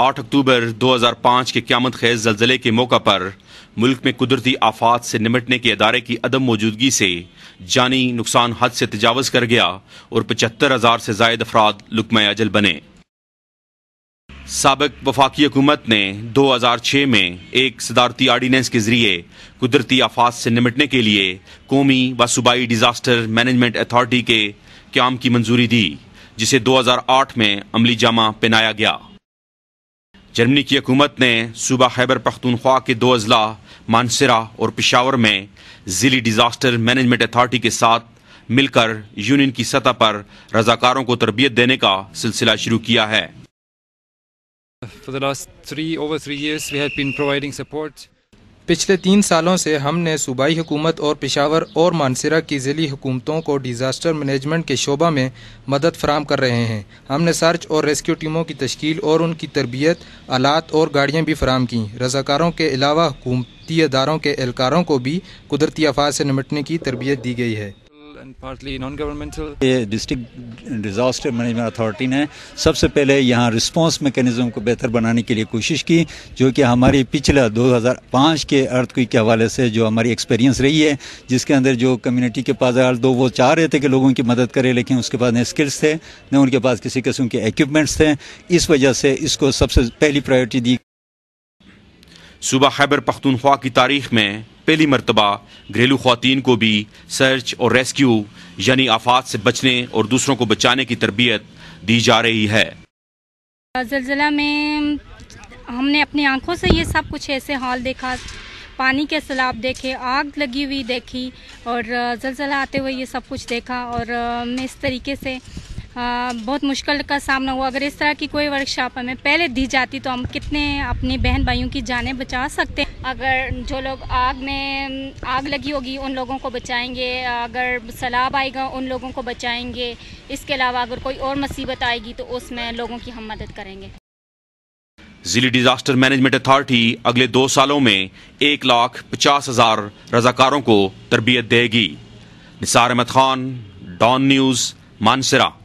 8 अक्टूबर 2005 के क्यामत खेज जलजिले के मौका पर मुल्क में कुदरती आफात से निमटने के अदारे की अदम मौजूदगी से जानी नुकसान हद से तजावज कर गया और पचहत्तर हज़ार से जायद अफराद लुकम अजल बने सबक वफाकी हुकूमत ने 2006 में एक सदारती आर्डीनेंस के जरिए कुदरती आफात से निमटने के लिए कौमी व सूबाई डिज़ास्टर मैनेजमेंट अथॉरिटी के क्याम की मंजूरी दी जिसे 2008 में अमली जामा पहनाया गया जर्मनी की हकूमत ने सूबा खैबर पख्तनख्वा के दो अजला मानसरा और पिशावर में ज़िली डिज़ास्टर मैनेजमेंट अथॉरिटी के साथ मिलकर यूनियन की सतह पर रजाकारों को तरबियत देने का सिलसिला शुरू किया है पिछले तीन सालों से हमने सूबाई हुकूमत और पिशावर और मानसरा की ज़िली हुकूमतों को डिज़ास्टर मैनेजमेंट के शोबा में मदद फराम कर रहे हैं हमने सर्च और रेस्क्यू टीमों की तश्कील और उनकी तरबियत आलात और गाड़ियाँ भी फराम कं रजाकारों के अलावा हुकूमती इदारों के एहलकारों को भी कुदरती आफात से निमटने की तरबियत दी गई है and partly non ये डिस्ट्रिक्ट डिज़ास्टर मैनेजमेंट अथॉरिटी ने सबसे पहले यहाँ रिस्पांस मेकनिज़म को बेहतर बनाने के लिए कोशिश की जो कि हमारी पिछला 2005 के अर्थ के हवाले से जो हमारी एक्सपीरियंस रही है जिसके अंदर जो कम्युनिटी के पास दो वो चाह रहे थे कि लोगों की मदद करें लेकिन उसके पास न स्किल्स थे न उनके पास किसी किस्म के इक्विपमेंट्स थे इस वजह से इसको सबसे पहली प्रायोरिटी दी सुबह खैबर पख्तनख्वा की तारीख में पहली मरतबा घरेलू खातन को भी सर्च और रेस्क्यू यानी आफात से बचने और दूसरों को बचाने की तरबियत दी जा रही है जलजिला में हमने अपनी आंखों से ये सब कुछ ऐसे हाल देखा पानी के सैलाब देखे आग लगी हुई देखी और जलजिला आते हुए ये सब कुछ देखा और मैं इस तरीके से आ, बहुत मुश्किल का सामना हुआ अगर इस तरह की कोई वर्कशॉप हमें पहले दी जाती तो हम कितने अपनी बहन भाइयों की जानें बचा सकते हैं अगर जो लोग आग में आग लगी होगी उन लोगों को बचाएंगे अगर सैलाब आएगा उन लोगों को बचाएंगे इसके अलावा अगर कोई और मुसीबत आएगी तो उसमें लोगों की हम मदद करेंगे जिली डिजास्टर मैनेजमेंट अथॉरिटी अगले दो सालों में एक लाख पचास हजार रजाकारों को तरबियत देगी निसार अहमद खान डॉन न्यूज़ मानसरा